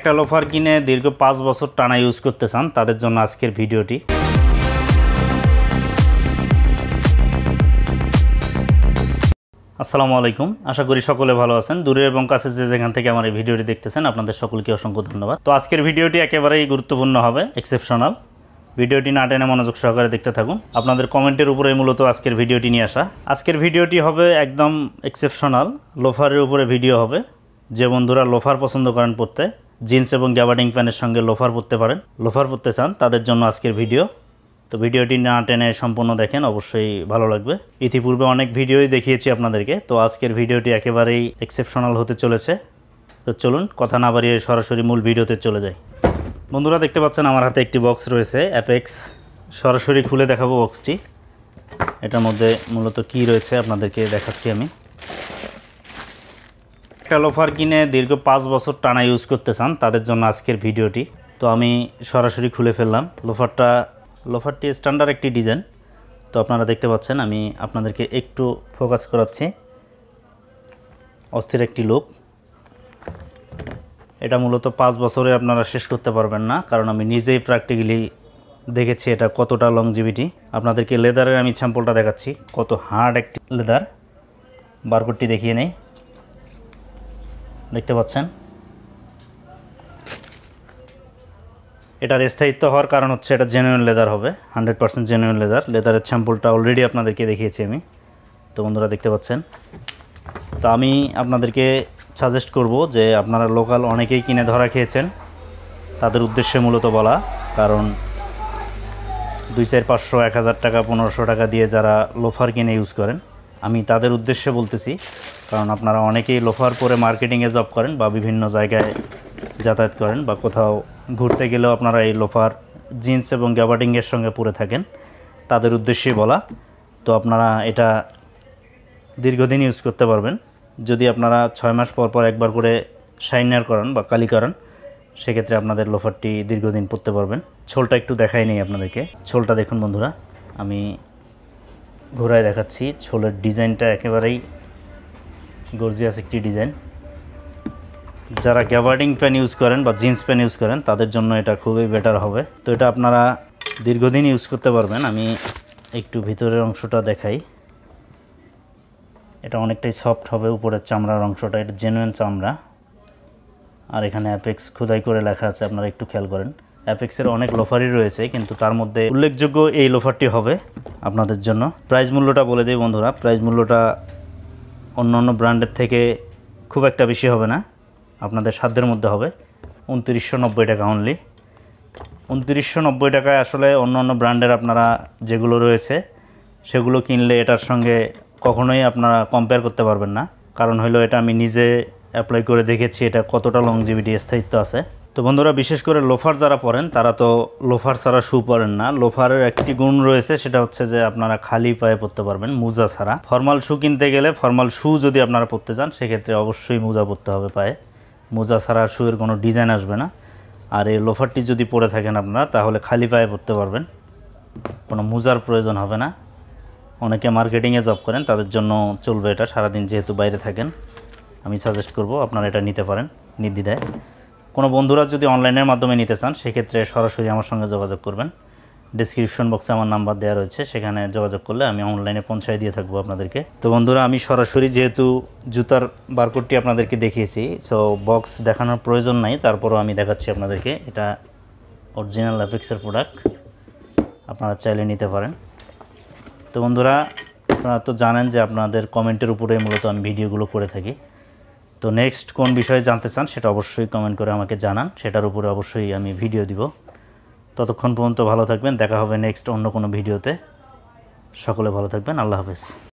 একটা লোফার কিনে দীর্ঘ পাঁচ বছর টানা ইউজ করতে চান তাদের জন্য আজকের ভিডিওটি আসসালামু আলাইকুম আশা করি সকলে ভালো আছেন দূরে এবং কাছে যে যেখান থেকে আমার এই ভিডিওটি দেখতেছেন আপনাদের সকলকে অসংখ্য ধন্যবাদ তো আজকের ভিডিওটি একেবারেই গুরুত্বপূর্ণ হবে এক্সেপশনাল ভিডিওটি না টেনে মনোযোগ সহকারে দেখতে থাকুন আপনাদের কমেন্টের উপরে মূলত আজকের ভিডিওটি নিয়ে আসা আজকের ভিডিওটি হবে একদম এক্সেপশনাল লোফারের উপরে ভিডিও হবে যে বন্ধুরা লোফার পছন্দ করেন পড়তে জিন্স এবং গ্যাবার্ডিং প্যান্টের সঙ্গে লোফার পরতে পারেন লোফার পরতে চান তাদের জন্য আজকের ভিডিও তো ভিডিওটি না টেনে সম্পূর্ণ দেখেন অবশ্যই ভালো লাগবে ইতিপূর্বে অনেক ভিডিওই দেখিয়েছি আপনাদেরকে তো আজকের ভিডিওটি একেবারেই এক্সেপশনাল হতে চলেছে তো চলুন কথা না বাড়িয়ে সরাসরি মূল ভিডিওতে চলে যাই বন্ধুরা দেখতে পাচ্ছেন আমার হাতে একটি বক্স রয়েছে অ্যাপেক্স সরাসরি খুলে দেখাবো বক্সটি এটার মধ্যে মূলত কি রয়েছে আপনাদেরকে দেখাচ্ছি আমি একটা লোফার কিনে দীর্ঘ পাঁচ বছর টানা ইউজ করতে চান তাদের জন্য আজকের ভিডিওটি তো আমি সরাসরি খুলে ফেললাম লোফারটা লোফারটি স্ট্যান্ডার্ড একটি ডিজাইন তো আপনারা দেখতে পাচ্ছেন আমি আপনাদেরকে একটু ফোকাস করাচ্ছি অস্থির একটি লোক এটা মূলত পাঁচ বছরে আপনারা শেষ করতে পারবেন না কারণ আমি নিজেই প্র্যাকটিক্যালি দেখেছি এটা কতটা লংজিভিটি আপনাদেরকে লেদারের আমি স্যাম্পলটা দেখাচ্ছি কত হার্ড একটি লেদার বারকোডটি দেখিয়ে নেই দেখতে পাচ্ছেন এটার স্থায়িত্ব হওয়ার কারণ হচ্ছে এটা জেনুইন লেদার হবে হান্ড্রেড পার্সেন্ট জেনুইন লেদার লেদারের স্যাম্পলটা অলরেডি আপনাদেরকে দেখিয়েছি আমি তো বন্ধুরা দেখতে পাচ্ছেন তো আমি আপনাদেরকে সাজেস্ট করব যে আপনারা লোকাল অনেকেই কিনে ধরা খেয়েছেন তাদের উদ্দেশ্যে মূলত বলা কারণ দুই চার পাঁচশো এক হাজার টাকা পনেরোশো টাকা দিয়ে যারা লোফার কিনে ইউজ করেন আমি তাদের উদ্দেশ্যে বলতেছি কারণ আপনারা অনেকেই লোফার পরে মার্কেটিংয়ে জব করেন বা বিভিন্ন জায়গায় যাতায়াত করেন বা কোথাও ঘুরতে গেলেও আপনারা এই লোফার জিন্স এবং গ্যাবার্ডিংয়ের সঙ্গে পরে থাকেন তাদের উদ্দেশ্যে বলা তো আপনারা এটা দীর্ঘদিন ইউজ করতে পারবেন যদি আপনারা ছয় মাস পর পর একবার করে শাইনার করান বা কালি করান সেক্ষেত্রে আপনাদের লোফারটি দীর্ঘদিন পরতে পারবেন ছোলটা একটু দেখাই নেই আপনাদেরকে ছোলটা দেখুন বন্ধুরা আমি ঘোরায় দেখাচ্ছি ছোলের ডিজাইনটা একেবারেই গর্জিয়াস একটি ডিজাইন যারা গ্যাভার্ডিং প্যান ইউজ করেন বা জিন্স প্যান ইউজ করেন তাদের জন্য এটা খুবই বেটার হবে তো এটা আপনারা দীর্ঘদিন ইউজ করতে পারবেন আমি একটু ভিতরের অংশটা দেখাই এটা অনেকটাই সফট হবে উপরের চামড়ার অংশটা এটা জেনুইন চামড়া আর এখানে অ্যাপেক্স খোদাই করে লেখা আছে আপনারা একটু খেয়াল করেন অ্যাপেক্সের অনেক লোফারই রয়েছে কিন্তু তার মধ্যে উল্লেখযোগ্য এই লোফারটি হবে আপনাদের জন্য প্রাইস মূল্যটা বলে দিই বন্ধুরা প্রাইস মূল্যটা অন্য অন্য ব্র্যান্ডের থেকে খুব একটা বেশি হবে না আপনাদের সাধ্যের মধ্যে হবে উনত্রিশশো নব্বই টাকা অনলি উনত্রিশশো নব্বই টাকায় আসলে অন্য অন্য ব্র্যান্ডের আপনারা যেগুলো রয়েছে সেগুলো কিনলে এটার সঙ্গে কখনোই আপনারা কম্পেয়ার করতে পারবেন না কারণ হলো এটা আমি নিজে অ্যাপ্লাই করে দেখেছি এটা কতটা লংজিবিটি স্থায়িত্ব আছে তো বন্ধুরা বিশেষ করে লোফার যারা পরেন তারা তো লোফার ছাড়া শু পরেন না লোফারের একটি গুণ রয়েছে সেটা হচ্ছে যে আপনারা খালি পায়ে পরতে পারবেন মোজা ছাড়া ফর্মাল শু কিনতে গেলে ফর্মাল শু যদি আপনারা পরতে চান সেক্ষেত্রে অবশ্যই মোজা পরতে হবে পায়ে মোজা ছাড়া শুয়ের কোনো ডিজাইন আসবে না আর এই লোফারটি যদি পরে থাকেন আপনারা তাহলে খালি পায়ে পরতে পারবেন কোনো মোজার প্রয়োজন হবে না অনেকে মার্কেটিংয়ে জব করেন তাদের জন্য চলবে এটা সারাদিন যেহেতু বাইরে থাকেন আমি সাজেস্ট করব আপনারা এটা নিতে পারেন নির্দ্বিধায় কোনো বন্ধুরা যদি অনলাইনের মাধ্যমে নিতে চান সেক্ষেত্রে সরাসরি আমার সঙ্গে যোগাযোগ করবেন ডিসক্রিপশন বক্সে আমার নাম্বার দেওয়া রয়েছে সেখানে যোগাযোগ করলে আমি অনলাইনে পৌঁছাই দিয়ে থাকবো আপনাদেরকে তো বন্ধুরা আমি সরাসরি যেহেতু জুতার বারকোডটি আপনাদেরকে দেখিয়েছি সো বক্স দেখানোর প্রয়োজন নাই তারপরও আমি দেখাচ্ছি আপনাদেরকে এটা অরিজিনাল অ্যাপিক্সের প্রোডাক্ট আপনারা চাইলে নিতে পারেন তো বন্ধুরা আপনারা তো জানেন যে আপনাদের কমেন্টের উপরে মূলত আমি ভিডিওগুলো করে থাকি তো নেক্সট কোন বিষয়ে জানতে চান সেটা অবশ্যই কমেন্ট করে আমাকে জানান সেটার উপরে অবশ্যই আমি ভিডিও দিব ততক্ষণ পর্যন্ত ভালো থাকবেন দেখা হবে নেক্সট অন্য কোনো ভিডিওতে সকলে ভালো থাকবেন আল্লাহ হাফেজ